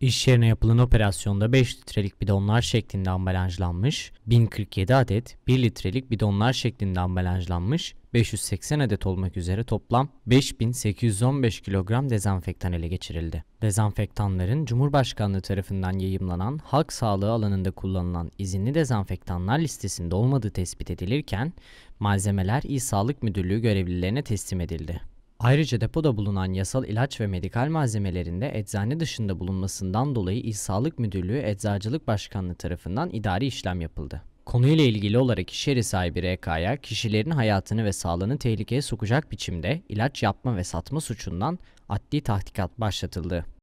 İş yerine yapılan operasyonda 5 litrelik bidonlar şeklinde ambalajlanmış, 1047 adet 1 litrelik bidonlar şeklinde ambalajlanmış, 580 adet olmak üzere toplam 5815 kilogram dezenfektan ele geçirildi. Dezenfektanların Cumhurbaşkanlığı tarafından yayımlanan halk sağlığı alanında kullanılan izinli dezenfektanlar listesinde olmadığı tespit edilirken malzemeler İl Sağlık Müdürlüğü görevlilerine teslim edildi. Ayrıca depoda bulunan yasal ilaç ve medikal malzemelerinde eczane dışında bulunmasından dolayı İl Sağlık Müdürlüğü Eczacılık Başkanlığı tarafından idari işlem yapıldı. Konuyla ilgili olarak iş yeri sahibi RK'ya kişilerin hayatını ve sağlığını tehlikeye sokacak biçimde ilaç yapma ve satma suçundan adli tahkikat başlatıldı.